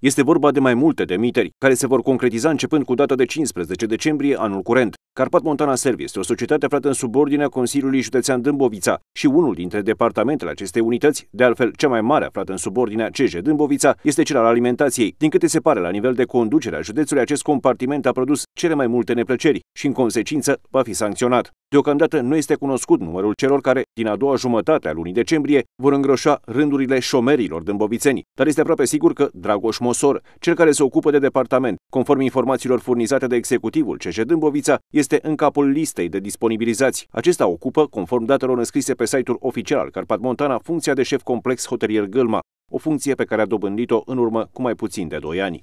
Este vorba de mai multe demiteri, care se vor concretiza începând cu data de 15 decembrie anul curent. Carpat Montana Serv este o societate aflată în subordinea Consiliului Județean Dâmbovița și unul dintre departamentele acestei unități, de altfel cea mai mare aflată în subordinea CJ Dâmbovița, este cel al alimentației. Din câte se pare la nivel de conducere a județului, acest compartiment a produs cele mai multe neplăceri și, în consecință, va fi sancționat. Deocamdată nu este cunoscut numărul celor care, din a doua jumătate a lunii decembrie, vor îngroșa rândurile șomerilor dâmbovițeni, dar este aproape sigur că Dragoș Mosor, cel care se ocupă de departament, conform informațiilor furnizate de executivul CJ Dâmbovița, este este în capul listei de disponibilizați. Acesta ocupă, conform datelor înscrise pe site-ul oficial al Carpat Montana, funcția de șef complex hotelier Gâlma, o funcție pe care a dobândit-o în urmă cu mai puțin de 2 ani.